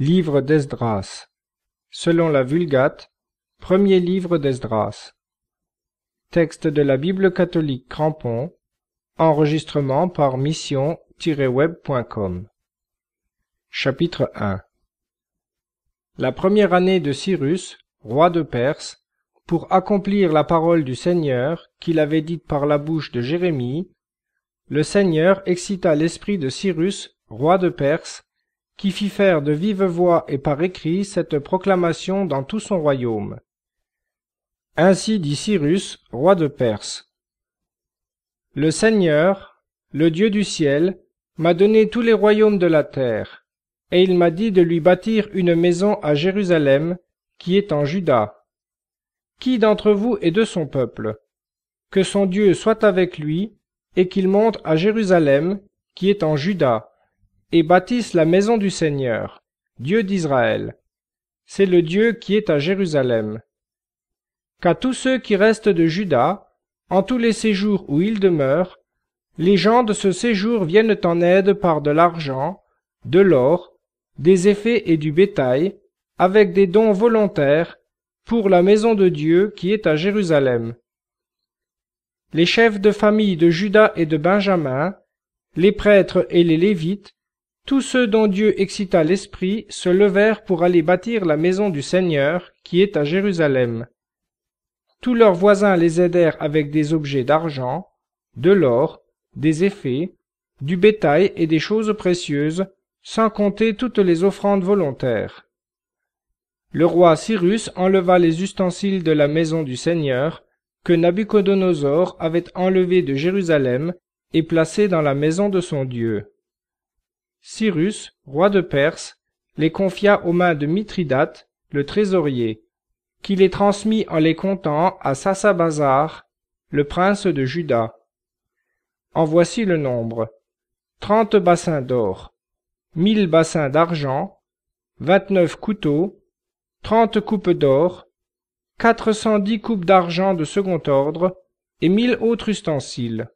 Livre d'Esdras. Selon la Vulgate, premier livre d'Esdras. Texte de la Bible catholique Crampon. Enregistrement par mission-web.com. Chapitre 1 La première année de Cyrus, roi de Perse, pour accomplir la parole du Seigneur qu'il avait dite par la bouche de Jérémie, le Seigneur excita l'esprit de Cyrus, roi de Perse, qui fit faire de vive voix et par écrit cette proclamation dans tout son royaume. Ainsi dit Cyrus, roi de Perse. Le Seigneur, le Dieu du ciel, m'a donné tous les royaumes de la terre, et il m'a dit de lui bâtir une maison à Jérusalem, qui est en Juda. Qui d'entre vous est de son peuple Que son Dieu soit avec lui, et qu'il monte à Jérusalem, qui est en Juda, et bâtissent la maison du Seigneur, Dieu d'Israël. C'est le Dieu qui est à Jérusalem. Qu'à tous ceux qui restent de Juda, en tous les séjours où ils demeurent, les gens de ce séjour viennent en aide par de l'argent, de l'or, des effets et du bétail, avec des dons volontaires, pour la maison de Dieu qui est à Jérusalem. Les chefs de famille de Juda et de Benjamin, les prêtres et les Lévites, tous ceux dont Dieu excita l'esprit se levèrent pour aller bâtir la maison du Seigneur qui est à Jérusalem. Tous leurs voisins les aidèrent avec des objets d'argent, de l'or, des effets, du bétail et des choses précieuses, sans compter toutes les offrandes volontaires. Le roi Cyrus enleva les ustensiles de la maison du Seigneur, que Nabuchodonosor avait enlevés de Jérusalem et placés dans la maison de son Dieu. Cyrus, roi de Perse, les confia aux mains de Mithridate, le trésorier, qui les transmit en les comptant à Sassabazar, le prince de Juda. En voici le nombre trente bassins d'or, mille bassins d'argent, vingt-neuf couteaux, trente coupes d'or, quatre cent dix coupes d'argent de second ordre et mille autres ustensiles.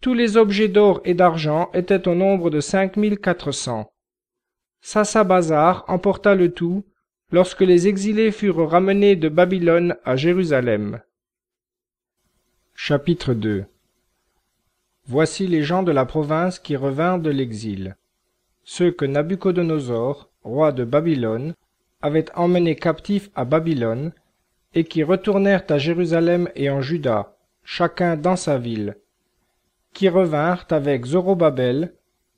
Tous les objets d'or et d'argent étaient au nombre de cinq mille quatre cents. Sassabazar emporta le tout lorsque les exilés furent ramenés de Babylone à Jérusalem. Chapitre 2 Voici les gens de la province qui revinrent de l'exil. Ceux que Nabuchodonosor, roi de Babylone, avait emmenés captifs à Babylone, et qui retournèrent à Jérusalem et en Juda, chacun dans sa ville, qui revinrent avec Zorobabel,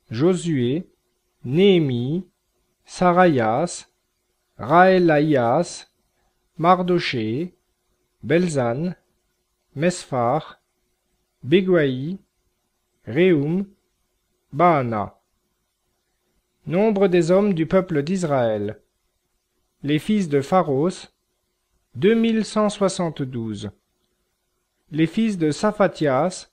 Josué, Néhémie, Saraias, Raelayas, Mardochée, Belzane, Mesphar, Béguaï, Reum, Baana. Nombre des hommes du peuple d'Israël. Les fils de Pharos, 2172. Les fils de Saphatias,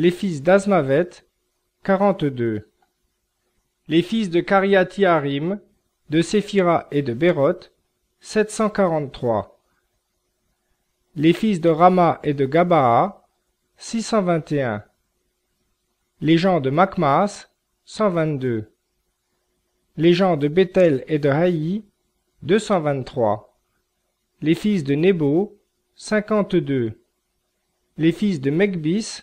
Les fils d'Azmavet, quarante-deux. Les fils de Kariatiarim, de Séphira et de quarante-trois. Les fils de Rama et de Gabaa, un. Les gens de Macmas, deux Les gens de Bethel et de Haï, trois Les fils de Nebo, deux Les fils de Megbis,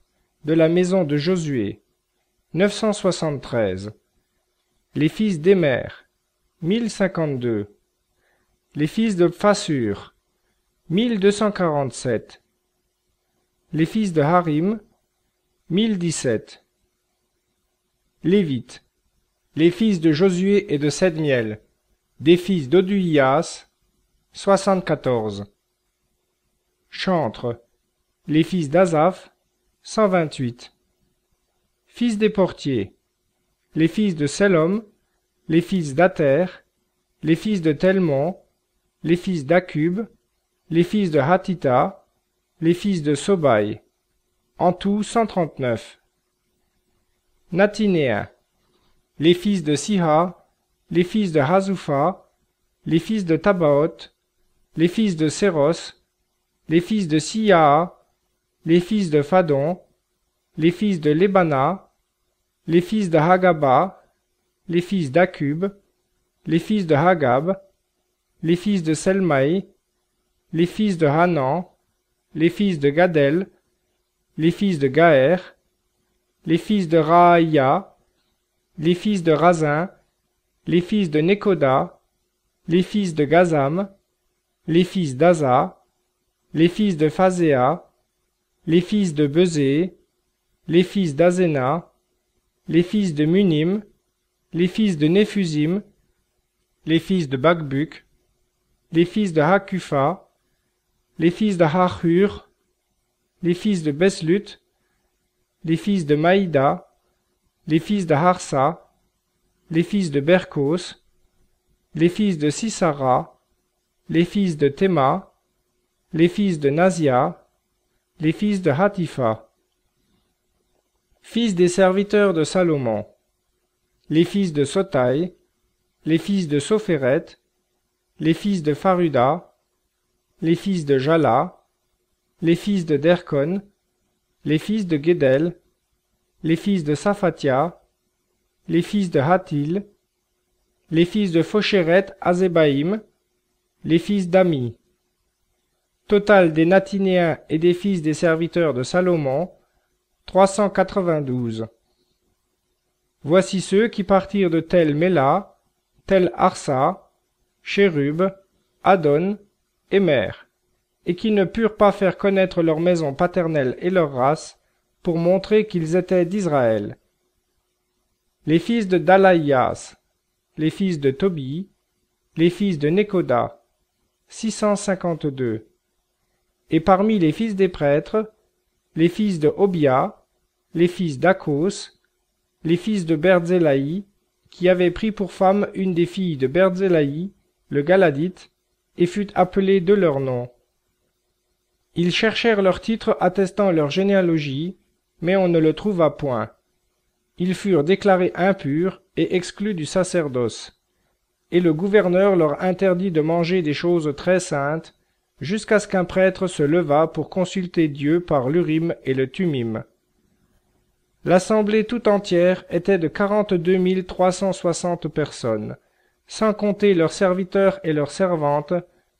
de la maison de Josué 973 Les fils d'Émer 1052 Les fils de Phassur 1247 Les fils de Harim 1017 Lévite Les fils de Josué et de Sedmiel Des fils d'Oduias 74 Chantre Les fils d'Azaf 128. Fils des portiers. Les fils de Selom, les fils d'Ater, les fils de Telmon, les fils d'Akub, les fils de Hatita, les fils de Sobai. En tout 139. Natinéa, Les fils de Siha, les fils de Hazoufa, les fils de Tabaoth, les fils de Séros, les fils de Siaa, les fils de Phadon, les fils de Lebana, les fils de Hagaba, les fils d'Akub, les fils de Hagab, les fils de Selmaï, les fils de Hanan, les fils de Gadel, les fils de Gaër, les fils de Raaïa, les fils de Razin, les fils de Nekoda, les fils de Gazam, les fils d'Aza, les fils de Phazéa, les fils de Bezé, les fils d'Azéna, les fils de Munim, les fils de Néphusim, les fils de Bagbuk, les fils de Hakufa, les fils de Harhur, les fils de Beslut, les fils de Maïda, les fils de Harsa, les fils de Berkos, les fils de Sisara, les fils de Tema, les fils de Nazia, les fils de Hatifa, fils des serviteurs de Salomon, les fils de Sotai, les fils de Sophéret, les fils de Faruda, les fils de Jala, les fils de Derkon, les fils de Gedel, les fils de Safatia, les fils de Hatil, les fils de Phocheret Azébaïm, les fils d'Ami, Total des Natinéens et des fils des serviteurs de Salomon, 392. Voici ceux qui partirent de tel mela Tel-Arsa, Chérub, Adon et et qui ne purent pas faire connaître leur maison paternelle et leur race, pour montrer qu'ils étaient d'Israël. Les fils de Dalaïas, les fils de Tobie, les fils de Nécoda, 652 et parmi les fils des prêtres, les fils de Hobia, les fils d'Akos, les fils de Berzélaï, qui avait pris pour femme une des filles de Berzélaï, le Galadite, et fut appelé de leur nom. Ils cherchèrent leur titre attestant leur généalogie, mais on ne le trouva point. Ils furent déclarés impurs et exclus du sacerdoce. Et le gouverneur leur interdit de manger des choses très saintes, jusqu'à ce qu'un prêtre se leva pour consulter Dieu par l'Urim et le Tumim. L'assemblée tout entière était de quarante-deux mille trois cent soixante personnes, sans compter leurs serviteurs et leurs servantes,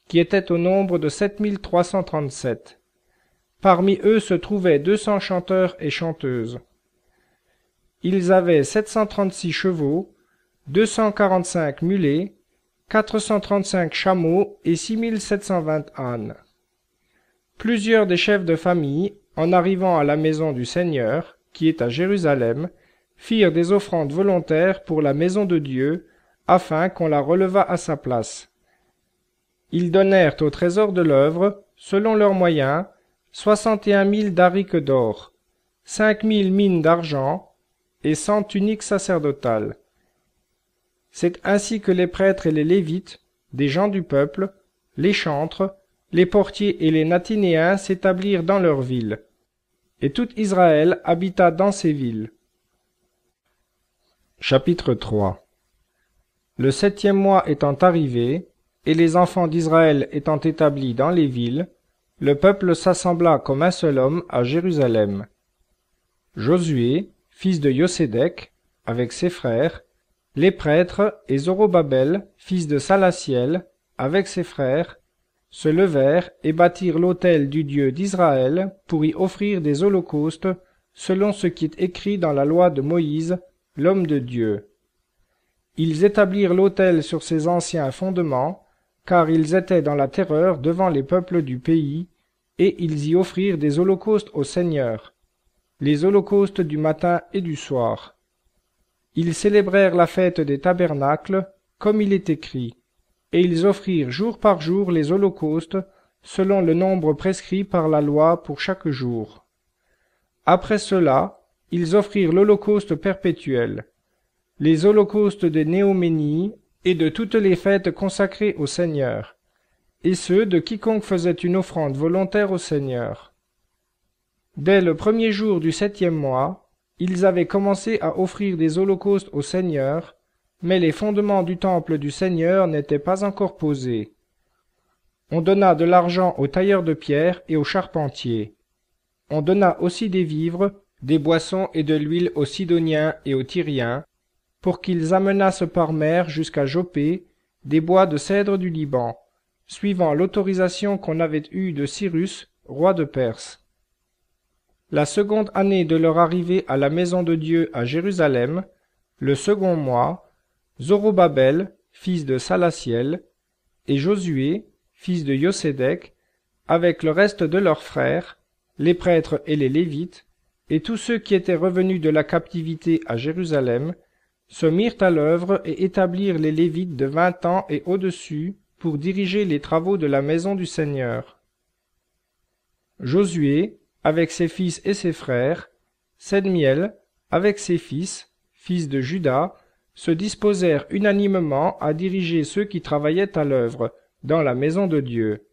qui étaient au nombre de sept mille trois cent trente-sept. Parmi eux se trouvaient deux cents chanteurs et chanteuses. Ils avaient sept cent trente-six chevaux, deux cent quarante-cinq mulets, 435 chameaux et six-mille-sept-cent-vingt ânes. Plusieurs des chefs de famille, en arrivant à la maison du Seigneur, qui est à Jérusalem, firent des offrandes volontaires pour la maison de Dieu, afin qu'on la relevât à sa place. Ils donnèrent au trésor de l'œuvre, selon leurs moyens, soixante et un mille dariques d'or, cinq mille mines d'argent et cent tuniques sacerdotales, c'est ainsi que les prêtres et les lévites des gens du peuple les chantres les portiers et les Natinéens s'établirent dans leurs villes et tout israël habita dans ces villes chapitre le septième mois étant arrivé et les enfants d'israël étant établis dans les villes le peuple s'assembla comme un seul homme à jérusalem josué fils de Yosédek, avec ses frères les prêtres et Zorobabel, fils de Salatiel, avec ses frères, se levèrent et bâtirent l'autel du Dieu d'Israël pour y offrir des holocaustes, selon ce qui est écrit dans la loi de Moïse, l'homme de Dieu. Ils établirent l'autel sur ses anciens fondements, car ils étaient dans la terreur devant les peuples du pays, et ils y offrirent des holocaustes au Seigneur, les holocaustes du matin et du soir ils célébrèrent la fête des tabernacles comme il est écrit et ils offrirent jour par jour les holocaustes selon le nombre prescrit par la loi pour chaque jour après cela ils offrirent l'holocauste perpétuel les holocaustes des néoménies et de toutes les fêtes consacrées au seigneur et ceux de quiconque faisait une offrande volontaire au seigneur dès le premier jour du septième mois ils avaient commencé à offrir des holocaustes au Seigneur, mais les fondements du temple du Seigneur n'étaient pas encore posés. On donna de l'argent aux tailleurs de pierre et aux charpentiers. On donna aussi des vivres, des boissons et de l'huile aux Sidoniens et aux Tyriens, pour qu'ils amenassent par mer jusqu'à Jopé des bois de cèdre du Liban, suivant l'autorisation qu'on avait eue de Cyrus, roi de Perse la seconde année de leur arrivée à la maison de Dieu à Jérusalem, le second mois, Zorobabel, fils de Salatiel, et Josué, fils de Yosédec, avec le reste de leurs frères, les prêtres et les Lévites, et tous ceux qui étaient revenus de la captivité à Jérusalem, se mirent à l'œuvre et établirent les Lévites de vingt ans et au-dessus pour diriger les travaux de la maison du Seigneur. Josué, avec ses fils et ses frères, Sedmiel, avec ses fils, fils de Judas, se disposèrent unanimement à diriger ceux qui travaillaient à l'œuvre, dans la maison de Dieu.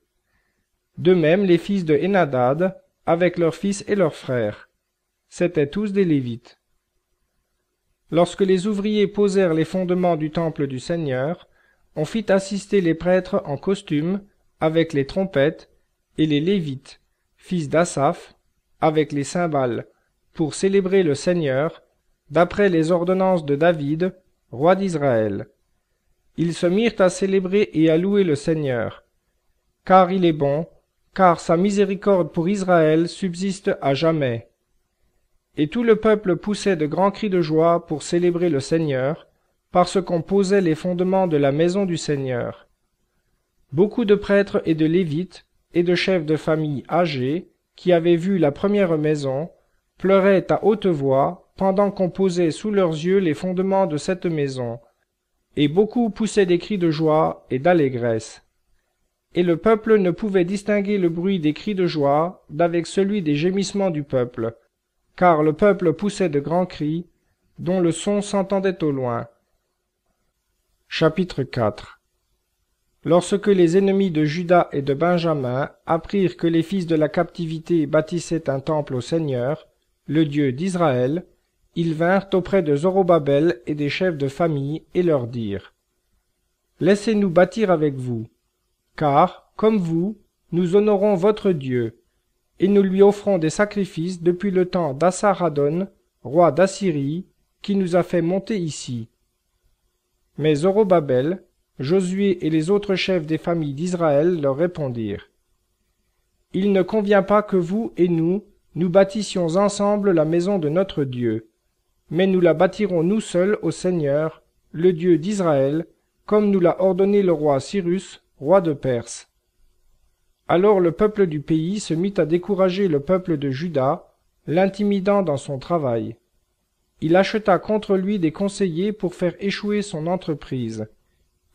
De même les fils de Enadad, avec leurs fils et leurs frères. C'étaient tous des Lévites. Lorsque les ouvriers posèrent les fondements du temple du Seigneur, on fit assister les prêtres en costume, avec les trompettes, et les Lévites, fils d'Assaf, avec les cymbales, pour célébrer le Seigneur, d'après les ordonnances de David, roi d'Israël. Ils se mirent à célébrer et à louer le Seigneur, car il est bon, car sa miséricorde pour Israël subsiste à jamais. Et tout le peuple poussait de grands cris de joie pour célébrer le Seigneur, parce qu'on posait les fondements de la maison du Seigneur. Beaucoup de prêtres et de lévites, et de chefs de famille âgés, qui avaient vu la première maison pleuraient à haute voix pendant qu'on posait sous leurs yeux les fondements de cette maison et beaucoup poussaient des cris de joie et d'allégresse et le peuple ne pouvait distinguer le bruit des cris de joie d'avec celui des gémissements du peuple car le peuple poussait de grands cris dont le son s'entendait au loin chapitre Lorsque les ennemis de Judas et de Benjamin apprirent que les fils de la captivité bâtissaient un temple au Seigneur, le Dieu d'Israël, ils vinrent auprès de Zorobabel et des chefs de famille et leur dirent Laissez-nous bâtir avec vous, car, comme vous, nous honorons votre Dieu, et nous lui offrons des sacrifices depuis le temps d'Assaradon, roi d'Assyrie, qui nous a fait monter ici. Mais Zorobabel, Josué et les autres chefs des familles d'Israël leur répondirent. Il ne convient pas que vous et nous, nous bâtissions ensemble la maison de notre Dieu, mais nous la bâtirons nous seuls au Seigneur, le Dieu d'Israël, comme nous l'a ordonné le roi Cyrus, roi de Perse. Alors le peuple du pays se mit à décourager le peuple de Juda, l'intimidant dans son travail. Il acheta contre lui des conseillers pour faire échouer son entreprise.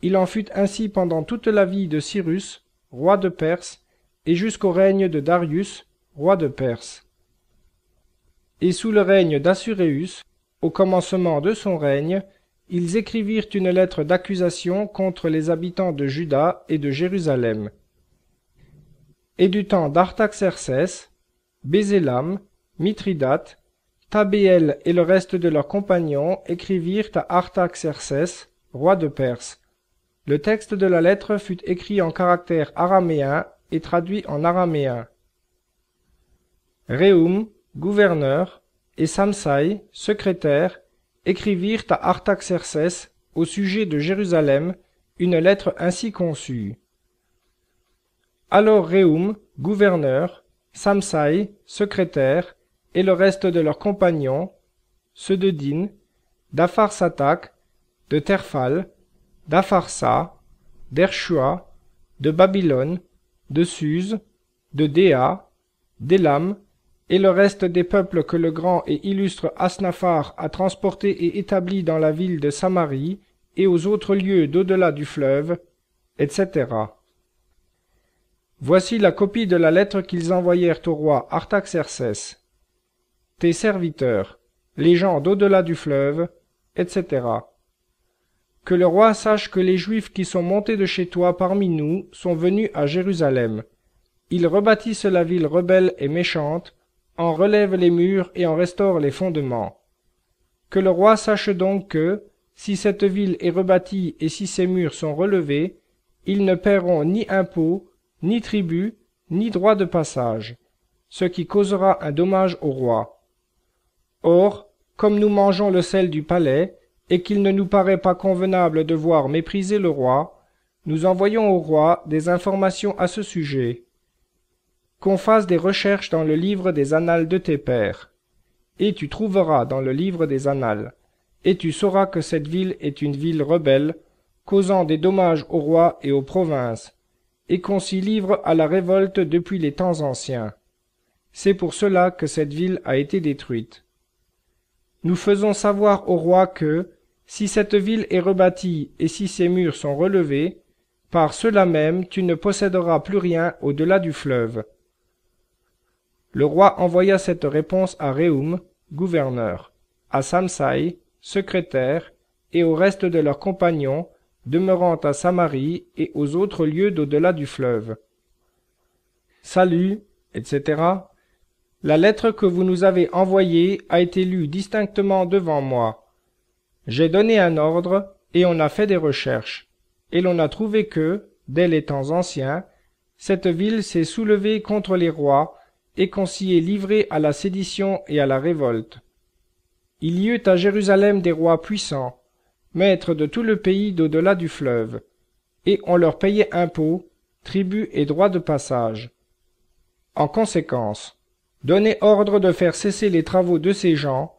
Il en fut ainsi pendant toute la vie de Cyrus, roi de Perse, et jusqu'au règne de Darius, roi de Perse. Et sous le règne d'Assuréus, au commencement de son règne, ils écrivirent une lettre d'accusation contre les habitants de Juda et de Jérusalem. Et du temps d'Artaxerces, Bézélam, Mithridate, Tabéel et le reste de leurs compagnons écrivirent à Artaxerces, roi de Perse, le texte de la lettre fut écrit en caractères araméens et traduit en araméen. Réum, gouverneur, et Samsai, secrétaire, écrivirent à Artaxerces, au sujet de Jérusalem, une lettre ainsi conçue. Alors Réum, gouverneur, Samsai, secrétaire, et le reste de leurs compagnons, ceux de Din, d'Apharsatak, de Terphal, d'Apharsa, d'Ershua, de Babylone, de Suse, de Déa, d'Elam et le reste des peuples que le grand et illustre Asnafar a transportés et établis dans la ville de Samarie et aux autres lieux d'au-delà du fleuve, etc. Voici la copie de la lettre qu'ils envoyèrent au roi Artaxerces. Tes serviteurs, les gens d'au-delà du fleuve, etc que le roi sache que les Juifs qui sont montés de chez toi parmi nous sont venus à Jérusalem. Ils rebâtissent la ville rebelle et méchante, en relèvent les murs et en restaurent les fondements. Que le roi sache donc que, si cette ville est rebâtie et si ses murs sont relevés, ils ne paieront ni impôts, ni tribut, ni droit de passage, ce qui causera un dommage au roi. Or, comme nous mangeons le sel du palais, et qu'il ne nous paraît pas convenable de voir mépriser le roi, nous envoyons au roi des informations à ce sujet. Qu'on fasse des recherches dans le livre des annales de tes pères. Et tu trouveras dans le livre des annales. Et tu sauras que cette ville est une ville rebelle, causant des dommages au roi et aux provinces, et qu'on s'y livre à la révolte depuis les temps anciens. C'est pour cela que cette ville a été détruite. Nous faisons savoir au roi que, si cette ville est rebâtie et si ses murs sont relevés, par cela même tu ne posséderas plus rien au-delà du fleuve. Le roi envoya cette réponse à Reum, gouverneur, à Samsaï, secrétaire, et au reste de leurs compagnons, demeurant à Samarie et aux autres lieux d'au-delà du fleuve. Salut, etc. La lettre que vous nous avez envoyée a été lue distinctement devant moi. J'ai donné un ordre, et on a fait des recherches, et l'on a trouvé que, dès les temps anciens, cette ville s'est soulevée contre les rois, et qu'on s'y est livré à la sédition et à la révolte. Il y eut à Jérusalem des rois puissants, maîtres de tout le pays d'au-delà du fleuve, et on leur payait impôts, tribus et droits de passage. En conséquence, donner ordre de faire cesser les travaux de ces gens,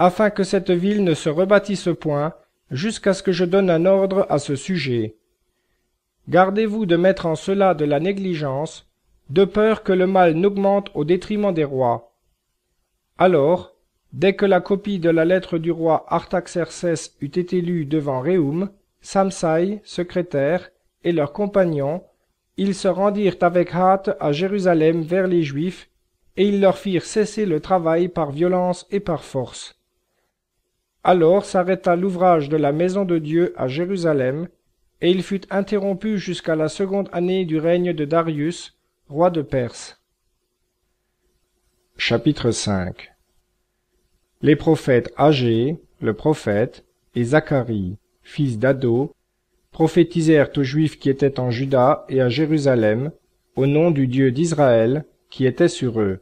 afin que cette ville ne se rebâtisse point, jusqu'à ce que je donne un ordre à ce sujet. Gardez-vous de mettre en cela de la négligence, de peur que le mal n'augmente au détriment des rois. Alors, dès que la copie de la lettre du roi Artaxerces eut été lue devant réum Samsaï, secrétaire, et leurs compagnons, ils se rendirent avec hâte à Jérusalem vers les Juifs, et ils leur firent cesser le travail par violence et par force. Alors s'arrêta l'ouvrage de la maison de Dieu à Jérusalem, et il fut interrompu jusqu'à la seconde année du règne de Darius, roi de Perse. Chapitre 5 Les prophètes Agé, le prophète, et Zacharie, fils d'Ado, prophétisèrent aux Juifs qui étaient en Juda et à Jérusalem, au nom du Dieu d'Israël, qui était sur eux.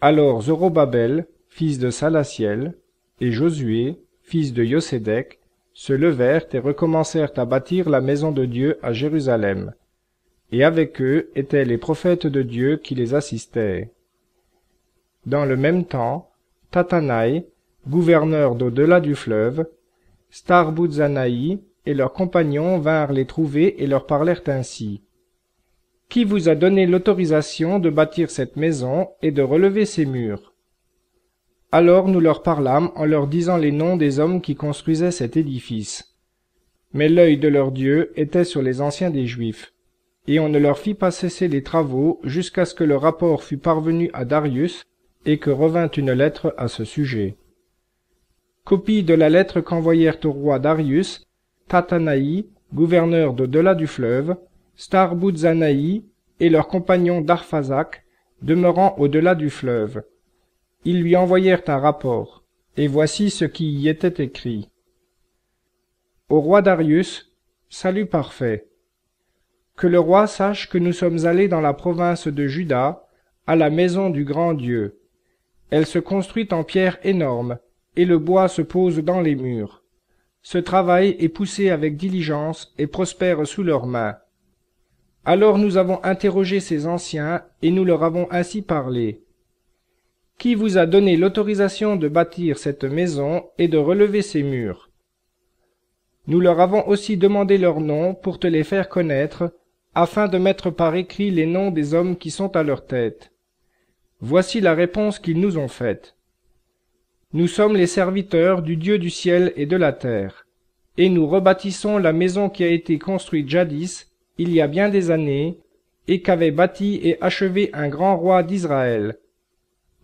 Alors Zorobabel, fils de Salatiel, et Josué, fils de Yosédek, se levèrent et recommencèrent à bâtir la maison de Dieu à Jérusalem. Et avec eux étaient les prophètes de Dieu qui les assistaient. Dans le même temps, Tatanaï, gouverneur d'au-delà du fleuve, starboutzanaï et leurs compagnons vinrent les trouver et leur parlèrent ainsi. Qui vous a donné l'autorisation de bâtir cette maison et de relever ses murs alors nous leur parlâmes en leur disant les noms des hommes qui construisaient cet édifice. Mais l'œil de leur Dieu était sur les anciens des Juifs. Et on ne leur fit pas cesser les travaux jusqu'à ce que le rapport fût parvenu à Darius et que revint une lettre à ce sujet. Copie de la lettre qu'envoyèrent au roi Darius Tatanaï, gouverneur d'au-delà du fleuve, Starboudzanaï et leurs compagnons d'Arphazac, demeurant au-delà du fleuve, ils lui envoyèrent un rapport, et voici ce qui y était écrit. Au roi Darius, salut parfait. Que le roi sache que nous sommes allés dans la province de Juda, à la maison du grand Dieu. Elle se construit en pierre énorme, et le bois se pose dans les murs. Ce travail est poussé avec diligence et prospère sous leurs mains. Alors nous avons interrogé ces anciens, et nous leur avons ainsi parlé. Qui vous a donné l'autorisation de bâtir cette maison et de relever ses murs Nous leur avons aussi demandé leurs noms pour te les faire connaître, afin de mettre par écrit les noms des hommes qui sont à leur tête. Voici la réponse qu'ils nous ont faite. Nous sommes les serviteurs du Dieu du ciel et de la terre, et nous rebâtissons la maison qui a été construite jadis, il y a bien des années, et qu'avait bâti et achevé un grand roi d'Israël,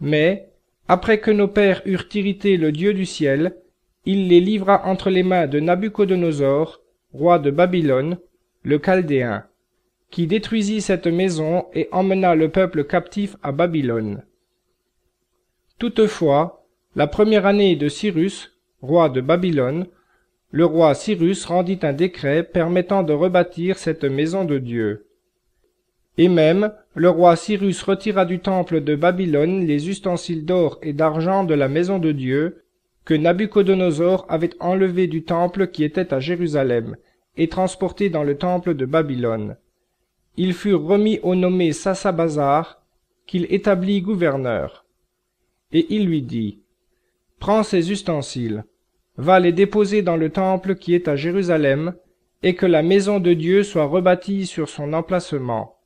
mais après que nos pères eurent irrité le Dieu du ciel, il les livra entre les mains de Nabuchodonosor, roi de Babylone, le Chaldéen, qui détruisit cette maison et emmena le peuple captif à Babylone. Toutefois, la première année de Cyrus, roi de Babylone, le roi Cyrus rendit un décret permettant de rebâtir cette maison de Dieu et même le roi Cyrus retira du temple de Babylone les ustensiles d'or et d'argent de la maison de Dieu, que Nabucodonosor avait enlevés du temple qui était à Jérusalem, et transportés dans le temple de Babylone. Ils furent remis au nommé Sassabazar, qu'il établit gouverneur. Et il lui dit, Prends ces ustensiles, va les déposer dans le temple qui est à Jérusalem, et que la maison de Dieu soit rebâtie sur son emplacement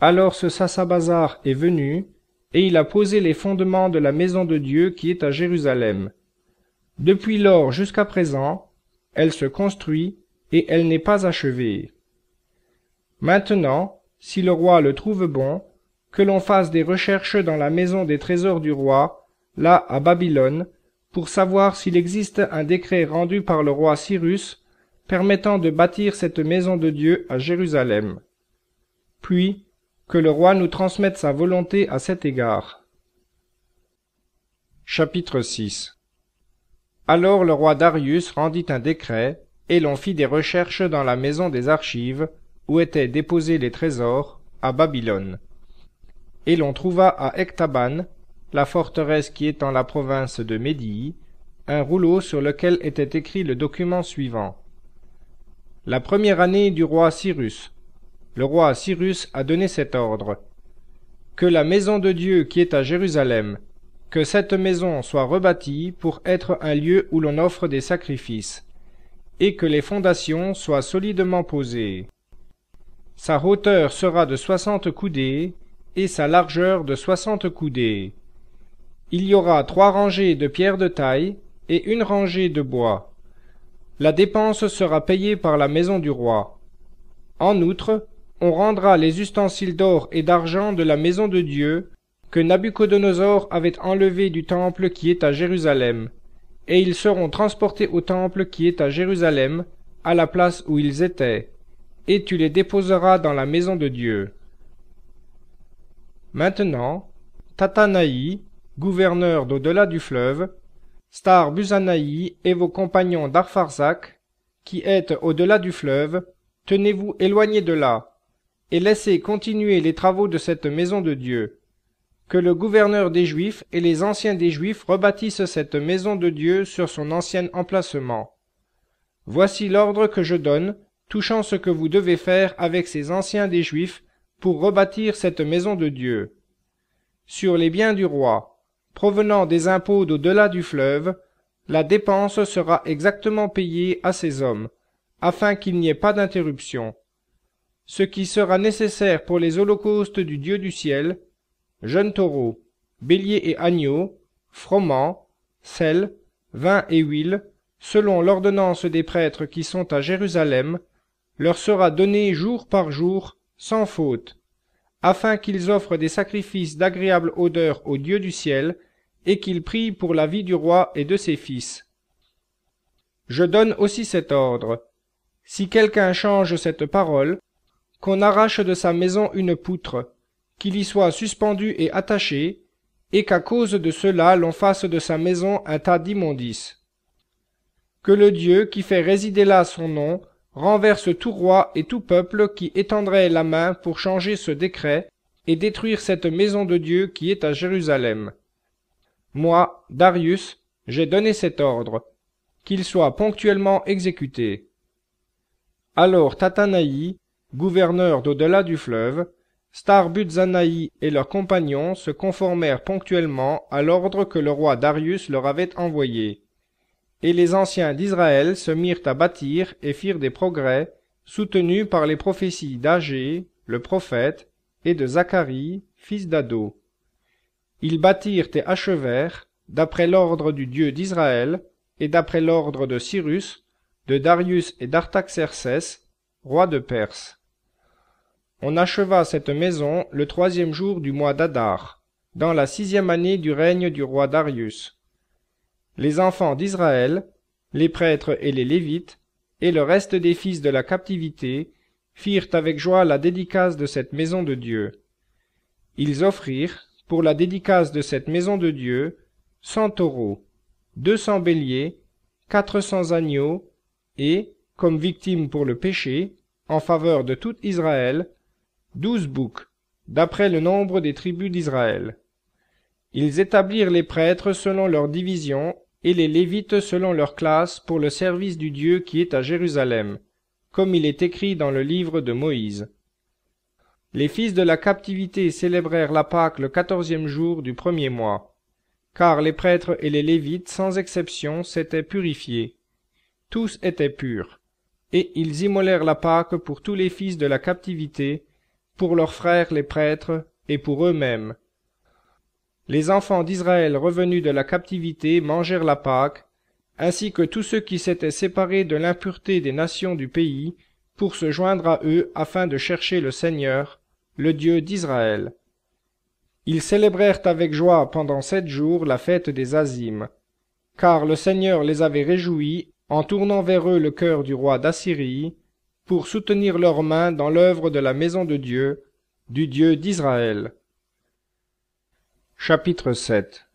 alors ce Sassabazar est venu et il a posé les fondements de la maison de dieu qui est à jérusalem depuis lors jusqu'à présent elle se construit et elle n'est pas achevée maintenant si le roi le trouve bon que l'on fasse des recherches dans la maison des trésors du roi là à babylone pour savoir s'il existe un décret rendu par le roi cyrus permettant de bâtir cette maison de dieu à jérusalem puis que le roi nous transmette sa volonté à cet égard. Chapitre 6 Alors le roi Darius rendit un décret, et l'on fit des recherches dans la maison des archives, où étaient déposés les trésors, à Babylone. Et l'on trouva à Ectaban, la forteresse qui est en la province de Médie, un rouleau sur lequel était écrit le document suivant. La première année du roi Cyrus, le roi Cyrus a donné cet ordre. Que la maison de Dieu qui est à Jérusalem, que cette maison soit rebâtie pour être un lieu où l'on offre des sacrifices, et que les fondations soient solidement posées. Sa hauteur sera de soixante coudées, et sa largeur de soixante coudées. Il y aura trois rangées de pierres de taille et une rangée de bois. La dépense sera payée par la maison du roi. En outre, on rendra les ustensiles d'or et d'argent de la maison de Dieu, que Nabucodonosor avait enlevés du temple qui est à Jérusalem, et ils seront transportés au temple qui est à Jérusalem, à la place où ils étaient, et tu les déposeras dans la maison de Dieu. Maintenant, Tatanaï, gouverneur d'au-delà du fleuve, Star buzanaï et vos compagnons d'Arfarzac, qui êtes au-delà du fleuve, tenez-vous éloignés de là, et laissez continuer les travaux de cette maison de Dieu. Que le gouverneur des Juifs et les anciens des Juifs rebâtissent cette maison de Dieu sur son ancien emplacement. Voici l'ordre que je donne, touchant ce que vous devez faire avec ces anciens des Juifs pour rebâtir cette maison de Dieu. Sur les biens du roi, provenant des impôts d'au-delà du fleuve, la dépense sera exactement payée à ces hommes, afin qu'il n'y ait pas d'interruption ce qui sera nécessaire pour les holocaustes du Dieu du ciel, jeunes taureaux, béliers et agneaux, froment, sel, vin et huile, selon l'ordonnance des prêtres qui sont à Jérusalem, leur sera donné jour par jour, sans faute, afin qu'ils offrent des sacrifices d'agréable odeur au Dieu du ciel, et qu'ils prient pour la vie du roi et de ses fils. Je donne aussi cet ordre. Si quelqu'un change cette parole, qu'on arrache de sa maison une poutre, qu'il y soit suspendu et attaché, et qu'à cause de cela l'on fasse de sa maison un tas d'immondices. Que le Dieu qui fait résider là son nom renverse tout roi et tout peuple qui étendrait la main pour changer ce décret et détruire cette maison de Dieu qui est à Jérusalem. Moi, Darius, j'ai donné cet ordre, qu'il soit ponctuellement exécuté. Alors Tatanaï, gouverneurs d'au-delà du fleuve, Starbuzanaï et leurs compagnons se conformèrent ponctuellement à l'ordre que le roi Darius leur avait envoyé. Et les anciens d'Israël se mirent à bâtir et firent des progrès, soutenus par les prophéties d'Agée, le prophète, et de Zacharie, fils d'Ado. Ils bâtirent et achevèrent, d'après l'ordre du Dieu d'Israël, et d'après l'ordre de Cyrus, de Darius et d'Artaxerces, roi de Perse. On acheva cette maison le troisième jour du mois d'Adar, dans la sixième année du règne du roi Darius. Les enfants d'Israël, les prêtres et les Lévites, et le reste des fils de la captivité, firent avec joie la dédicace de cette maison de Dieu. Ils offrirent, pour la dédicace de cette maison de Dieu, cent taureaux, deux cents béliers, quatre cents agneaux, et, comme victime pour le péché, en faveur de tout Israël, douze boucs d'après le nombre des tribus d'israël ils établirent les prêtres selon leur division et les lévites selon leur classe pour le service du dieu qui est à jérusalem comme il est écrit dans le livre de moïse les fils de la captivité célébrèrent la pâque le quatorzième jour du premier mois car les prêtres et les lévites sans exception s'étaient purifiés tous étaient purs et ils immolèrent la pâque pour tous les fils de la captivité pour leurs frères les prêtres et pour eux-mêmes. Les enfants d'Israël revenus de la captivité mangèrent la Pâque, ainsi que tous ceux qui s'étaient séparés de l'impureté des nations du pays, pour se joindre à eux afin de chercher le Seigneur, le Dieu d'Israël. Ils célébrèrent avec joie pendant sept jours la fête des Azim car le Seigneur les avait réjouis en tournant vers eux le cœur du roi d'Assyrie, pour soutenir leurs mains dans l'œuvre de la maison de Dieu, du Dieu d'Israël. Chapitre 7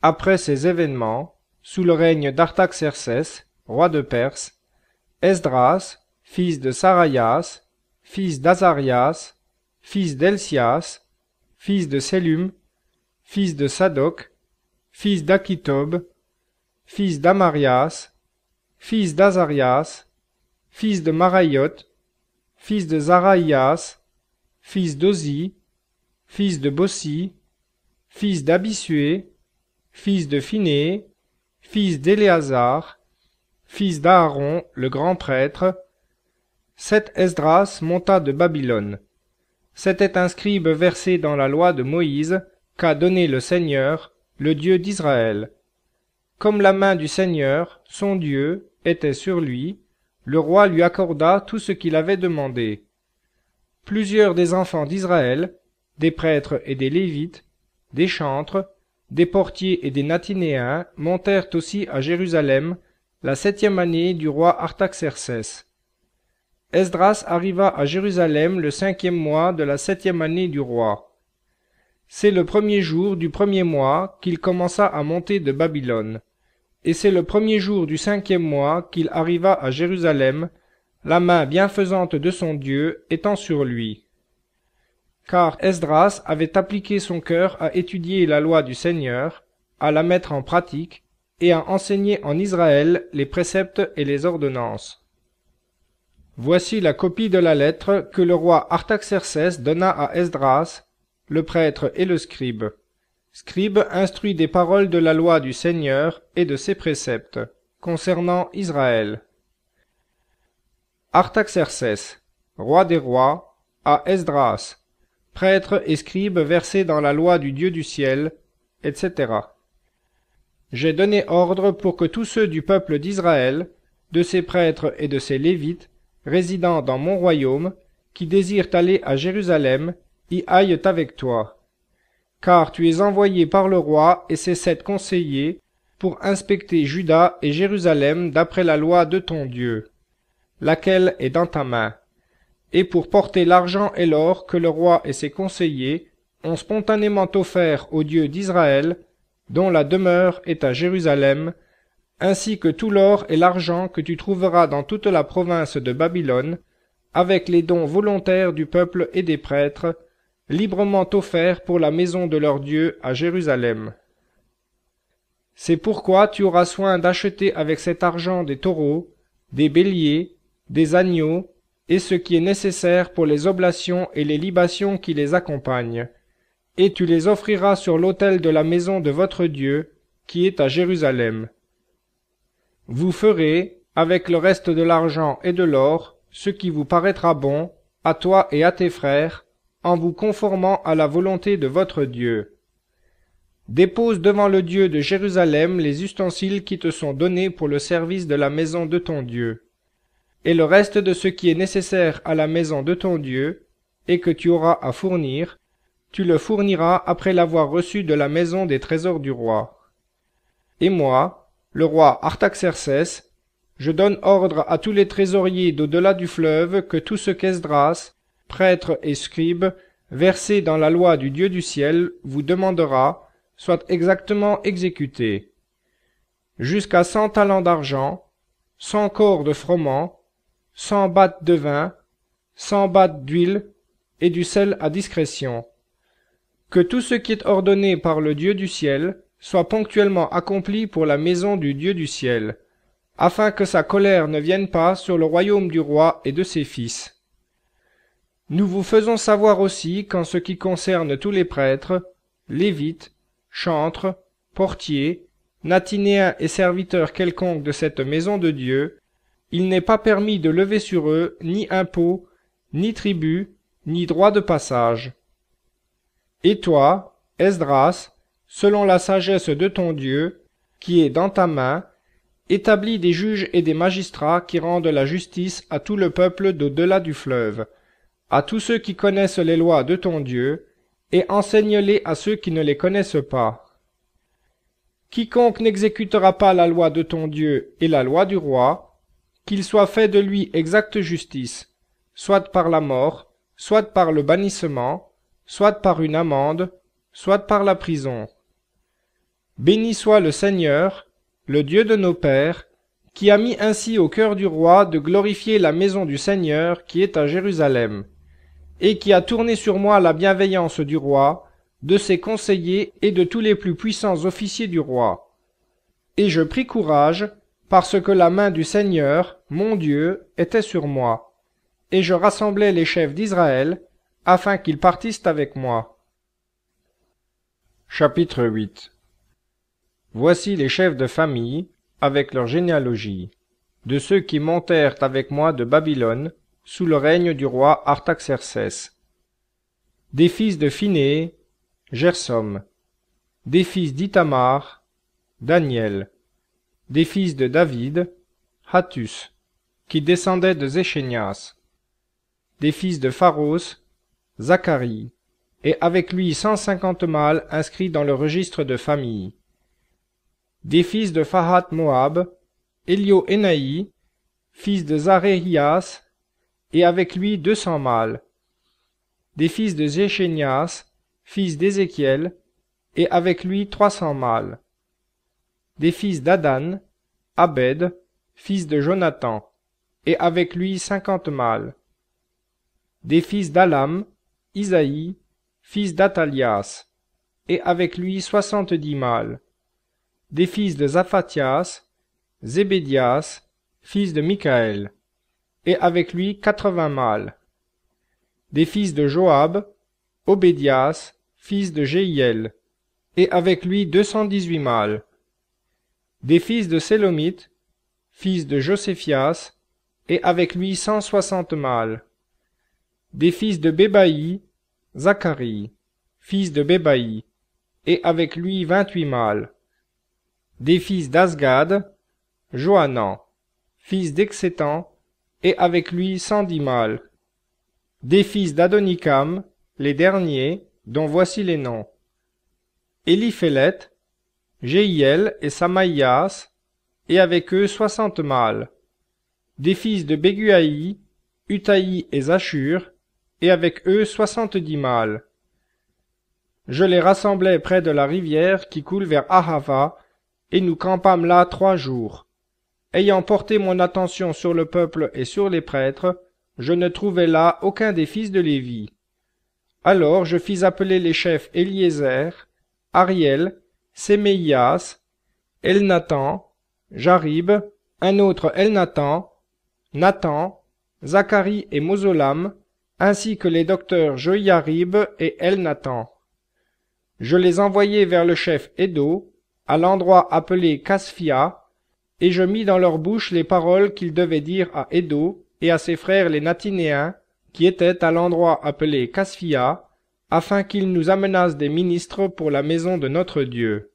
Après ces événements, sous le règne d'Artaxerces, roi de Perse, Esdras, fils de Saraias, fils d'Azarias, fils d'Elsias, fils de Sélum, fils de Sadoc, fils d'Akitob, fils d'Amarias, fils d'Azarias, fils de Maraïot, fils de Zaraïas, fils d'Ozi, fils de Bossi, fils d'Abissué, fils de Phinée, fils d'Éléazar, fils d'Aaron, le grand prêtre. Cet Esdras monta de Babylone. C'était un scribe versé dans la loi de Moïse qu'a donné le Seigneur, le Dieu d'Israël. Comme la main du Seigneur, son Dieu, était sur lui, le roi lui accorda tout ce qu'il avait demandé. Plusieurs des enfants d'Israël, des prêtres et des Lévites, des chantres, des portiers et des Natinéens montèrent aussi à Jérusalem la septième année du roi Artaxerces. Esdras arriva à Jérusalem le cinquième mois de la septième année du roi. C'est le premier jour du premier mois qu'il commença à monter de Babylone et c'est le premier jour du cinquième mois qu'il arriva à jérusalem la main bienfaisante de son dieu étant sur lui car esdras avait appliqué son cœur à étudier la loi du seigneur à la mettre en pratique et à enseigner en israël les préceptes et les ordonnances voici la copie de la lettre que le roi artaxercès donna à esdras le prêtre et le scribe Scribe instruit des paroles de la loi du Seigneur et de ses préceptes, concernant Israël. Artaxerces, roi des rois, à Esdras, prêtre et scribe versé dans la loi du Dieu du ciel, etc. J'ai donné ordre pour que tous ceux du peuple d'Israël, de ses prêtres et de ses lévites, résidant dans mon royaume, qui désirent aller à Jérusalem, y aillent avec toi car tu es envoyé par le roi et ses sept conseillers pour inspecter Juda et Jérusalem d'après la loi de ton Dieu, laquelle est dans ta main, et pour porter l'argent et l'or que le roi et ses conseillers ont spontanément offert au Dieu d'Israël, dont la demeure est à Jérusalem, ainsi que tout l'or et l'argent que tu trouveras dans toute la province de Babylone, avec les dons volontaires du peuple et des prêtres, librement offert pour la maison de leur Dieu à Jérusalem. C'est pourquoi tu auras soin d'acheter avec cet argent des taureaux, des béliers, des agneaux, et ce qui est nécessaire pour les oblations et les libations qui les accompagnent, et tu les offriras sur l'autel de la maison de votre Dieu, qui est à Jérusalem. Vous ferez, avec le reste de l'argent et de l'or, ce qui vous paraîtra bon, à toi et à tes frères, en vous conformant à la volonté de votre Dieu. Dépose devant le Dieu de Jérusalem les ustensiles qui te sont donnés pour le service de la maison de ton Dieu, et le reste de ce qui est nécessaire à la maison de ton Dieu, et que tu auras à fournir, tu le fourniras après l'avoir reçu de la maison des trésors du roi. Et moi, le roi Artaxerces, je donne ordre à tous les trésoriers d'au-delà du fleuve que tout ce qu'Esdras, prêtre et scribes versés dans la loi du Dieu du ciel, vous demandera, soit exactement exécuté. Jusqu'à cent talents d'argent, cent corps de froment, cent battes de vin, cent battes d'huile, et du sel à discrétion. Que tout ce qui est ordonné par le Dieu du ciel soit ponctuellement accompli pour la maison du Dieu du ciel, afin que sa colère ne vienne pas sur le royaume du roi et de ses fils. Nous vous faisons savoir aussi qu'en ce qui concerne tous les prêtres, lévites, chantres, portiers, natinéens et serviteurs quelconques de cette maison de Dieu, il n'est pas permis de lever sur eux ni impôt, ni tribut, ni droit de passage. Et toi, Esdras, selon la sagesse de ton Dieu, qui est dans ta main, établis des juges et des magistrats qui rendent la justice à tout le peuple d'au-delà du fleuve, à tous ceux qui connaissent les lois de ton Dieu, et enseigne-les à ceux qui ne les connaissent pas. Quiconque n'exécutera pas la loi de ton Dieu et la loi du roi, qu'il soit fait de lui exacte justice, soit par la mort, soit par le bannissement, soit par une amende, soit par la prison. Béni soit le Seigneur, le Dieu de nos pères, qui a mis ainsi au cœur du roi de glorifier la maison du Seigneur qui est à Jérusalem et qui a tourné sur moi la bienveillance du roi, de ses conseillers et de tous les plus puissants officiers du roi. Et je pris courage, parce que la main du Seigneur, mon Dieu, était sur moi. Et je rassemblai les chefs d'Israël, afin qu'ils partissent avec moi. Chapitre 8 Voici les chefs de famille, avec leur généalogie, de ceux qui montèrent avec moi de Babylone, sous le règne du roi Artaxerces. Des fils de Phiné, Gersom. Des fils d'Ithamar, Daniel. Des fils de David, Hattus, qui descendait de Zéchenias. Des fils de Pharos, Zacharie, et avec lui cent cinquante mâles inscrits dans le registre de famille. Des fils de Fahat Moab, Elio Enaï, fils de Zarehias, et avec lui deux cents mâles, des fils de Zéchénias, fils d'Ézéchiel, et avec lui trois cents mâles, des fils d'Adan, Abed, fils de Jonathan, et avec lui cinquante mâles, des fils d'Alam, Isaïe, fils d'Athalias, et avec lui soixante-dix mâles, des fils de Zaphatias, Zébédias, fils de Michael et avec lui quatre-vingts mâles. Des fils de Joab, Obédias, fils de Jehiel, et avec lui deux cent dix-huit mâles. Des fils de Sélomite, fils de Joséphias, et avec lui cent soixante mâles. Des fils de Bébaï, Zacharie, fils de Bébaï, et avec lui vingt-huit mâles. Des fils d'Asgad, Johanan, fils d'Exétan, et avec lui cent dix mâles. Des fils d'Adonicam, les derniers, dont voici les noms. Eliphelet, Jehiel et Samaïas, et avec eux soixante mâles. Des fils de Béguaï, Utaï et Zachur, et avec eux soixante-dix mâles. Je les rassemblai près de la rivière qui coule vers Ahava, et nous campâmes là trois jours ayant porté mon attention sur le peuple et sur les prêtres, je ne trouvai là aucun des fils de Lévi. Alors je fis appeler les chefs Eliezer, Ariel, Semeias, Elnathan, Jarib, un autre Elnathan, Nathan, Zacharie et Mosolam, ainsi que les docteurs Joyarib et Elnathan. Je les envoyai vers le chef Edo, à l'endroit appelé Casphia, et je mis dans leur bouche les paroles qu'ils devaient dire à Edo et à ses frères les Natinéens, qui étaient à l'endroit appelé Casphia, afin qu'ils nous amenassent des ministres pour la maison de notre Dieu.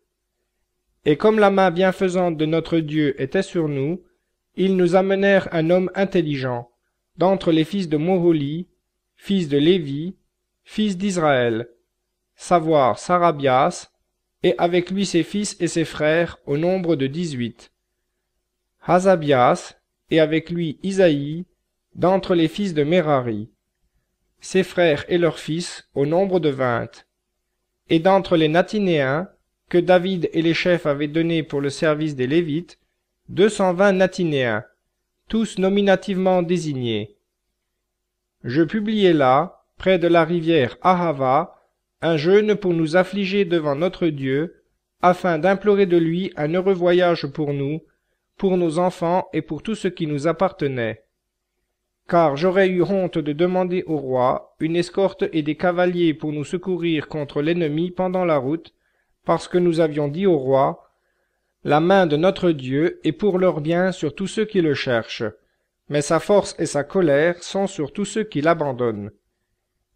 Et comme la main bienfaisante de notre Dieu était sur nous, ils nous amenèrent un homme intelligent, d'entre les fils de Moholi, fils de Lévi, fils d'Israël, savoir Sarabias, et avec lui ses fils et ses frères au nombre de dix-huit. Hazabias, et avec lui Isaïe, d'entre les fils de Merari, ses frères et leurs fils au nombre de vingt, et d'entre les Natinéens, que David et les chefs avaient donnés pour le service des Lévites, deux cent vingt Natinéens, tous nominativement désignés. Je publiai là, près de la rivière Ahava, un jeûne pour nous affliger devant notre Dieu, afin d'implorer de lui un heureux voyage pour nous, pour nos enfants et pour tout ce qui nous appartenait. Car j'aurais eu honte de demander au roi une escorte et des cavaliers pour nous secourir contre l'ennemi pendant la route, parce que nous avions dit au roi, La main de notre Dieu est pour leur bien sur tous ceux qui le cherchent, mais sa force et sa colère sont sur tous ceux qui l'abandonnent.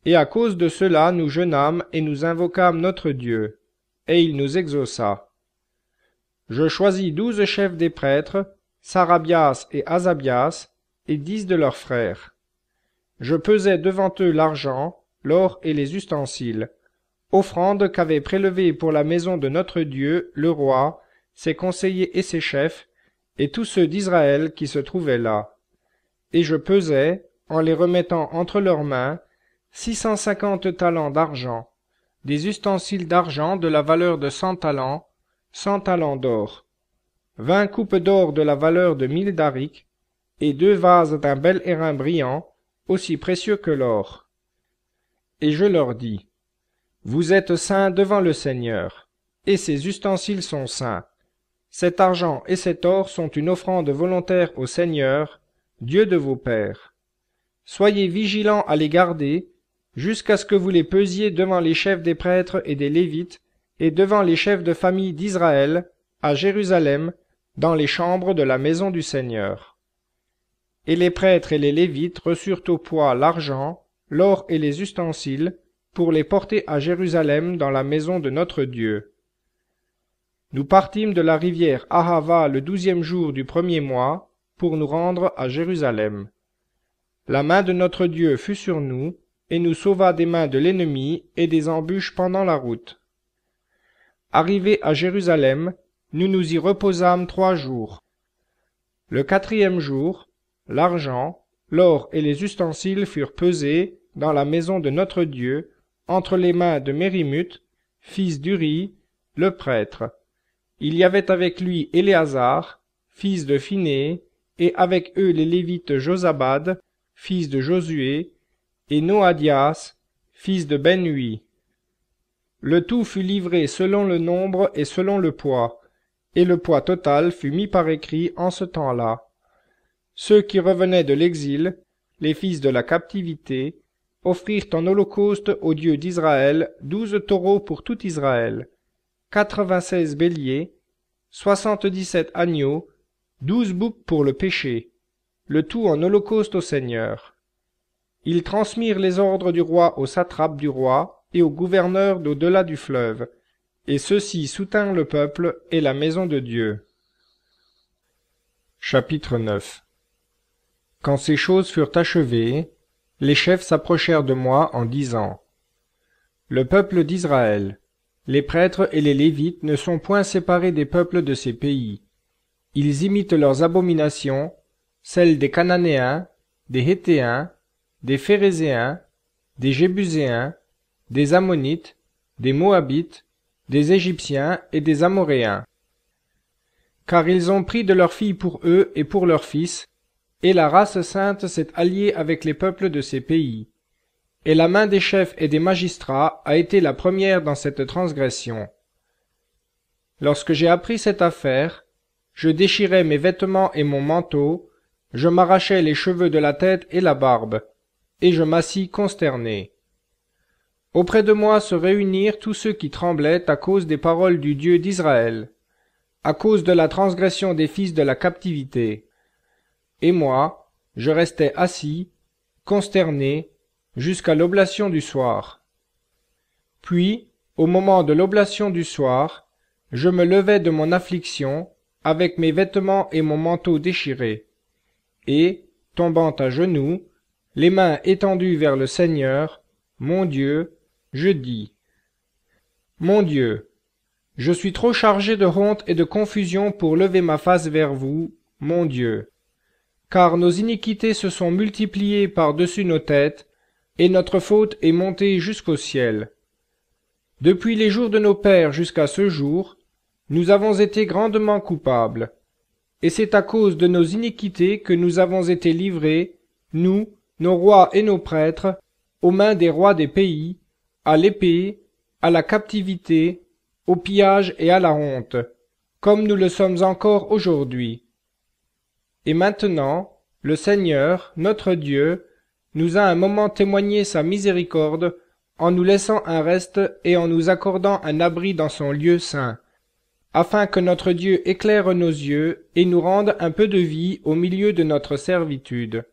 Et à cause de cela nous jeûnâmes et nous invoquâmes notre Dieu, et il nous exauça. Je choisis douze chefs des prêtres, Sarabias et Azabias, et dix de leurs frères. Je pesai devant eux l'argent, l'or et les ustensiles, offrandes qu'avaient prélevées pour la maison de notre Dieu le roi, ses conseillers et ses chefs, et tous ceux d'Israël qui se trouvaient là. Et je pesai, en les remettant entre leurs mains, six cent cinquante talents d'argent, des ustensiles d'argent de la valeur de cent talents, cent talents d'or vingt coupes d'or de la valeur de mille darics et deux vases d'un bel airain brillant aussi précieux que l'or et je leur dis vous êtes saints devant le seigneur et ces ustensiles sont saints cet argent et cet or sont une offrande volontaire au seigneur dieu de vos pères soyez vigilants à les garder jusqu'à ce que vous les pesiez devant les chefs des prêtres et des lévites et devant les chefs de famille d'israël à jérusalem dans les chambres de la maison du seigneur et les prêtres et les lévites reçurent au poids l'argent l'or et les ustensiles pour les porter à jérusalem dans la maison de notre dieu nous partîmes de la rivière Ahava le douzième jour du premier mois pour nous rendre à Jérusalem. La main de notre Dieu fut sur nous et nous sauva des mains de l'ennemi et des embûches pendant la route, Arrivés à Jérusalem, nous nous y reposâmes trois jours. Le quatrième jour, l'argent, l'or et les ustensiles furent pesés dans la maison de notre Dieu, entre les mains de Mérimuth, fils d'Uri, le prêtre. Il y avait avec lui Éléazar, fils de Phinée, et avec eux les Lévites Josabad, fils de Josué, et Noadias, fils de Benhui. Le tout fut livré selon le nombre et selon le poids, et le poids total fut mis par écrit en ce temps-là. Ceux qui revenaient de l'exil, les fils de la captivité, offrirent en holocauste au Dieu d'Israël douze taureaux pour tout Israël, quatre-vingt-seize béliers, soixante-dix-sept agneaux, douze boucs pour le péché, le tout en holocauste au Seigneur. Ils transmirent les ordres du roi aux satrapes du roi, et au gouverneur d'au-delà du fleuve. Et ceux-ci soutinrent le peuple et la maison de Dieu. Chapitre 9 Quand ces choses furent achevées, les chefs s'approchèrent de moi en disant Le peuple d'Israël, les prêtres et les lévites ne sont point séparés des peuples de ces pays. Ils imitent leurs abominations, celles des Cananéens, des Héthéens, des Phéréséens, des Jébuséens, des Ammonites, des Moabites, des Égyptiens et des Amoréens. Car ils ont pris de leurs filles pour eux et pour leurs fils, et la race sainte s'est alliée avec les peuples de ces pays. Et la main des chefs et des magistrats a été la première dans cette transgression. Lorsque j'ai appris cette affaire, je déchirai mes vêtements et mon manteau, je m'arrachai les cheveux de la tête et la barbe, et je m'assis consterné. Auprès de moi se réunirent tous ceux qui tremblaient à cause des paroles du Dieu d'Israël, à cause de la transgression des fils de la captivité. Et moi, je restais assis, consterné, jusqu'à l'oblation du soir. Puis, au moment de l'oblation du soir, je me levai de mon affliction, avec mes vêtements et mon manteau déchirés, et, tombant à genoux, les mains étendues vers le Seigneur, mon Dieu, je dis mon dieu je suis trop chargé de honte et de confusion pour lever ma face vers vous mon dieu car nos iniquités se sont multipliées par-dessus nos têtes et notre faute est montée jusqu'au ciel depuis les jours de nos pères jusqu'à ce jour nous avons été grandement coupables et c'est à cause de nos iniquités que nous avons été livrés nous nos rois et nos prêtres aux mains des rois des pays à l'épée, à la captivité, au pillage et à la honte, comme nous le sommes encore aujourd'hui. Et maintenant, le Seigneur, notre Dieu, nous a un moment témoigné sa miséricorde en nous laissant un reste et en nous accordant un abri dans son lieu saint, afin que notre Dieu éclaire nos yeux et nous rende un peu de vie au milieu de notre servitude.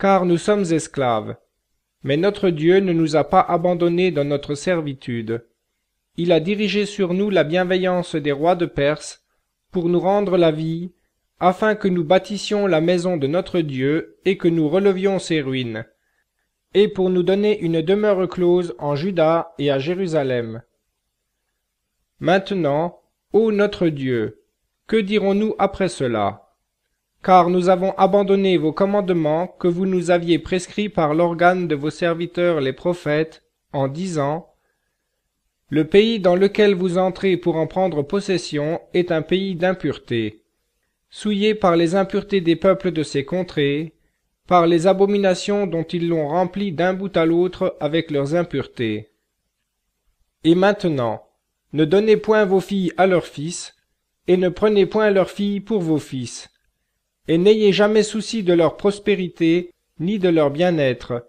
Car nous sommes esclaves, mais notre Dieu ne nous a pas abandonnés dans notre servitude. Il a dirigé sur nous la bienveillance des rois de Perse, pour nous rendre la vie, afin que nous bâtissions la maison de notre Dieu et que nous relevions ses ruines, et pour nous donner une demeure close en Juda et à Jérusalem. Maintenant, ô notre Dieu, que dirons-nous après cela car nous avons abandonné vos commandements que vous nous aviez prescrits par l'organe de vos serviteurs les prophètes, en disant, Le pays dans lequel vous entrez pour en prendre possession est un pays d'impureté, souillé par les impuretés des peuples de ces contrées, par les abominations dont ils l'ont rempli d'un bout à l'autre avec leurs impuretés. Et maintenant, ne donnez point vos filles à leurs fils, et ne prenez point leurs filles pour vos fils, et n'ayez jamais souci de leur prospérité ni de leur bien-être,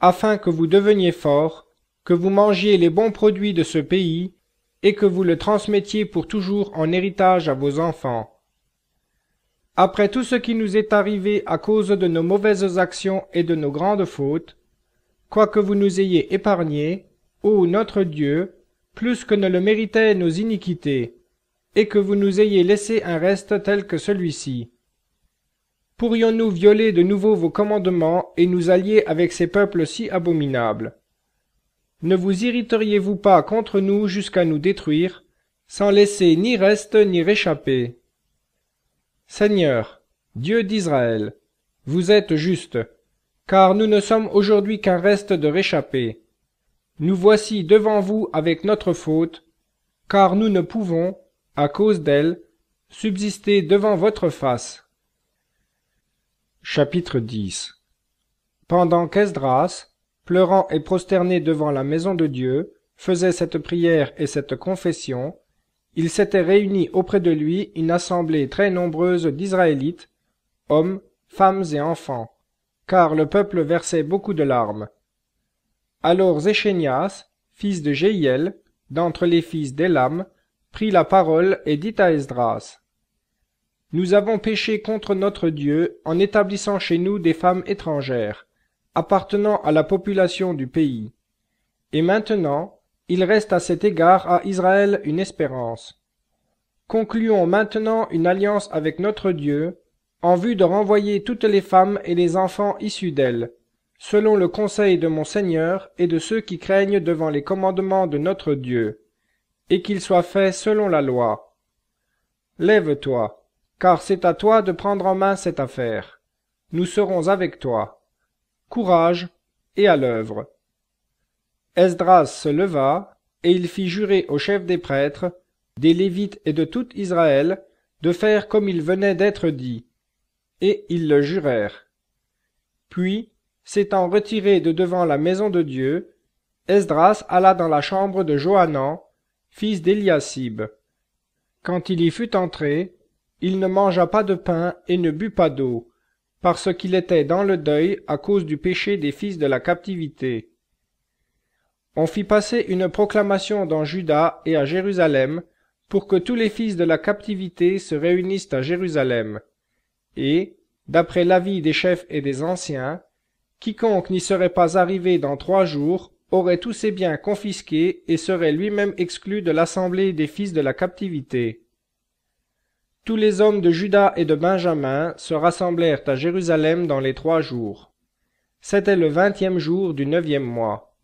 afin que vous deveniez forts, que vous mangiez les bons produits de ce pays, et que vous le transmettiez pour toujours en héritage à vos enfants. Après tout ce qui nous est arrivé à cause de nos mauvaises actions et de nos grandes fautes, quoique vous nous ayez épargnés, ô notre Dieu, plus que ne le méritaient nos iniquités, et que vous nous ayez laissé un reste tel que celui-ci pourrions-nous violer de nouveau vos commandements et nous allier avec ces peuples si abominables Ne vous irriteriez vous pas contre nous jusqu'à nous détruire, sans laisser ni reste ni réchapper Seigneur, Dieu d'Israël, vous êtes juste, car nous ne sommes aujourd'hui qu'un reste de réchappés. Nous voici devant vous avec notre faute, car nous ne pouvons, à cause d'elle, subsister devant votre face. Chapitre 10 Pendant qu'Esdras, pleurant et prosterné devant la maison de Dieu, faisait cette prière et cette confession, il s'était réuni auprès de lui une assemblée très nombreuse d'Israélites, hommes, femmes et enfants, car le peuple versait beaucoup de larmes. Alors Zéchénias, fils de Jéiel, d'entre les fils d'Elam, prit la parole et dit à Esdras nous avons péché contre notre Dieu en établissant chez nous des femmes étrangères, appartenant à la population du pays. Et maintenant, il reste à cet égard à Israël une espérance. Concluons maintenant une alliance avec notre Dieu, en vue de renvoyer toutes les femmes et les enfants issus d'elles, selon le conseil de mon Seigneur et de ceux qui craignent devant les commandements de notre Dieu, et qu'il soit fait selon la loi. Lève-toi, car c'est à toi de prendre en main cette affaire. Nous serons avec toi. Courage et à l'œuvre. Esdras se leva, et il fit jurer au chef des prêtres, des Lévites et de tout Israël, de faire comme il venait d'être dit. Et ils le jurèrent. Puis, s'étant retiré de devant la maison de Dieu, Esdras alla dans la chambre de Johanan, fils d'Éliasib. Quand il y fut entré, il ne mangea pas de pain et ne but pas d'eau, parce qu'il était dans le deuil à cause du péché des fils de la captivité. On fit passer une proclamation dans Juda et à Jérusalem, pour que tous les fils de la captivité se réunissent à Jérusalem. Et, d'après l'avis des chefs et des anciens, quiconque n'y serait pas arrivé dans trois jours aurait tous ses biens confisqués et serait lui-même exclu de l'assemblée des fils de la captivité. Tous les hommes de Juda et de Benjamin se rassemblèrent à Jérusalem dans les trois jours. C'était le vingtième jour du neuvième mois.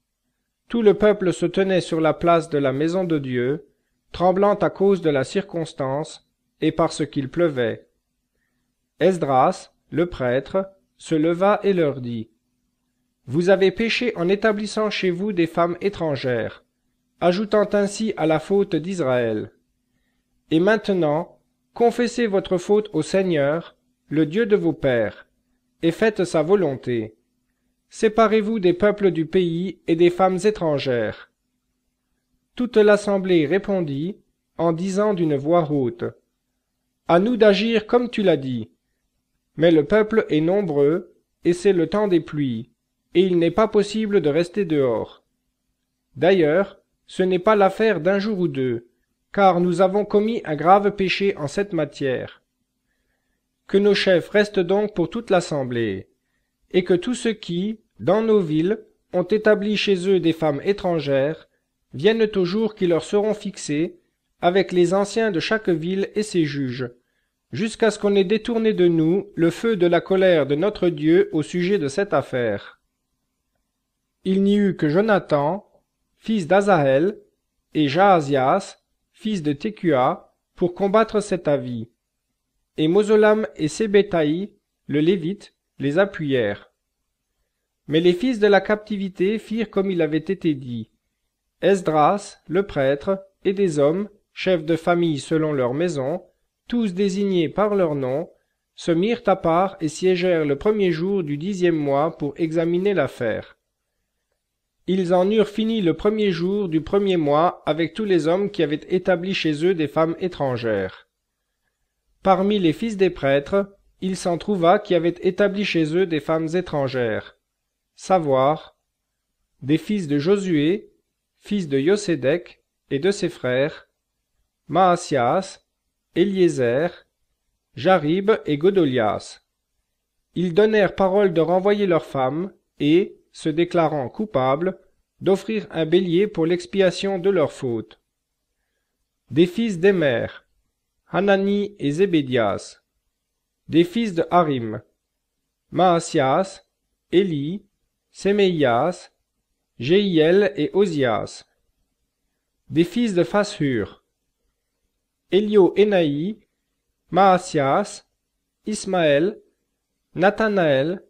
Tout le peuple se tenait sur la place de la maison de Dieu, tremblant à cause de la circonstance et parce qu'il pleuvait. Esdras, le prêtre, se leva et leur dit, Vous avez péché en établissant chez vous des femmes étrangères, ajoutant ainsi à la faute d'Israël. Et maintenant, Confessez votre faute au Seigneur, le Dieu de vos pères, et faites sa volonté. Séparez-vous des peuples du pays et des femmes étrangères. Toute l'assemblée répondit, en disant d'une voix haute, À nous d'agir comme tu l'as dit. Mais le peuple est nombreux, et c'est le temps des pluies, et il n'est pas possible de rester dehors. D'ailleurs, ce n'est pas l'affaire d'un jour ou deux, car nous avons commis un grave péché en cette matière. Que nos chefs restent donc pour toute l'assemblée, et que tous ceux qui, dans nos villes, ont établi chez eux des femmes étrangères, viennent au jour qui leur seront fixés, avec les anciens de chaque ville et ses juges, jusqu'à ce qu'on ait détourné de nous le feu de la colère de notre Dieu au sujet de cette affaire. Il n'y eut que Jonathan, fils d'Azaël, et Jahazias, fils de Técua, pour combattre cet avis. Et Mosolam et Sébétaï, le Lévite, les appuyèrent. Mais les fils de la captivité firent comme il avait été dit. Esdras, le prêtre, et des hommes, chefs de famille selon leur maison, tous désignés par leur nom, se mirent à part et siégèrent le premier jour du dixième mois pour examiner l'affaire. Ils en eurent fini le premier jour du premier mois avec tous les hommes qui avaient établi chez eux des femmes étrangères. Parmi les fils des prêtres, il s'en trouva qui avaient établi chez eux des femmes étrangères, savoir des fils de Josué, fils de Yosédec et de ses frères, Maasias, Eliezer, Jarib et Godolias. Ils donnèrent parole de renvoyer leurs femmes, et, se déclarant coupables, d'offrir un bélier pour l'expiation de leur faute. Des fils mères, Hanani et Zébédias. Des fils de Harim, Maasias, Eli, Semeias, Jehiel et Osias. Des fils de Phasur, elio Enaï, Maasias, Ismaël, Nathanaël,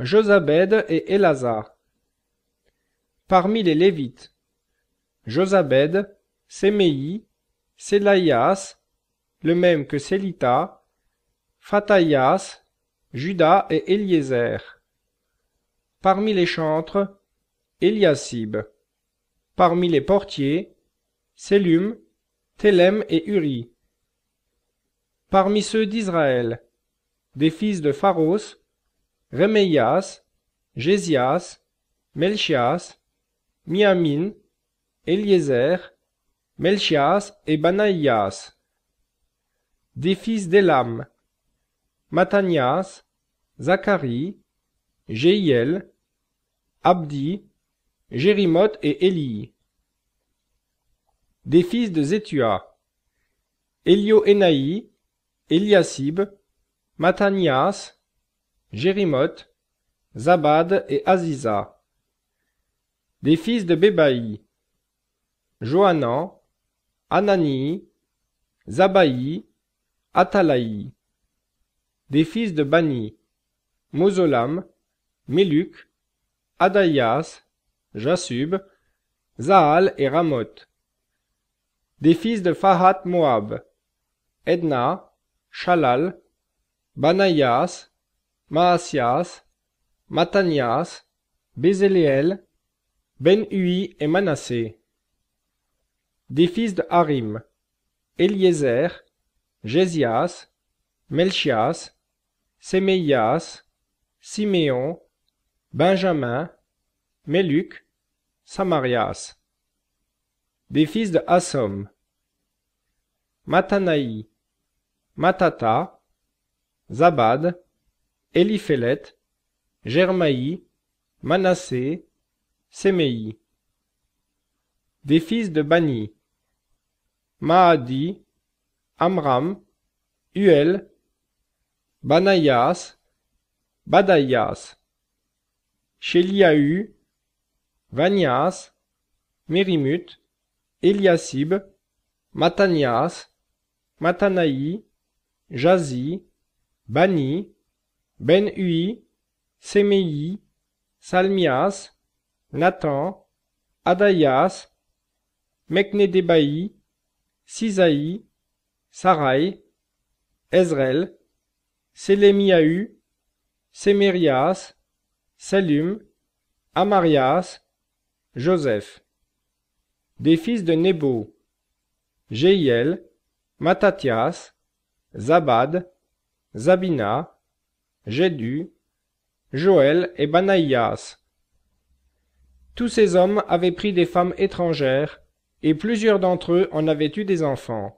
Josabed et Elazar Parmi les Lévites, Josabed, Séméi, Sélaïas, le même que Sélita, Fataias, Judas et Eliezer, Parmi les chantres, Eliasib. Parmi les portiers, Sélum, Télem et Uri. Parmi ceux d'Israël, des fils de Pharos, Remeias, Gésias, Melchias, Miamin, Eliezer, Melchias et Banaïas. Des fils d'Elam, Matanias, Zacharie, Jéiel, Abdi, Jérimoth et Eli, Des fils de Zétua, Elioénaï, Eliasib, Matanias, Jérimoth, Zabad et Aziza. Des fils de Bébaï Johanan, Anani, Zabaï, Atalaï. Des fils de Bani Mozolam, Meluk, Adayas, Jasub, Zahal et Ramoth. Des fils de Fahat Moab, Edna, Shalal, Banayas, Maasias, Matanias, Bézéliel, ben et Manassé. Des fils de Harim, Eliezer, Jésias, Melchias, Séméias, Siméon, Benjamin, Meluc, Samarias. Des fils de Assom, Matanaï, Matata, Zabad, Eliphelet, Germaï, Manassé, Séméi. Des fils de Bani Maadi, Amram, Uel, Banayas, Badaïas, Chéliahu, Vanias, Mérimut, Eliasib, Matanias, Matanaï, Jazi, Bani, ben Hui, Salmias, Nathan, Adaias, Meknedebaï, Sisaï, Sarai, Ezrel, Selemiahu, Sémérias, Selum, Amarias, Joseph. Des fils de Nebo, Jéiel, Matatias, Zabad, Zabina, Jedu, Joël et Banaïas. Tous ces hommes avaient pris des femmes étrangères, et plusieurs d'entre eux en avaient eu des enfants.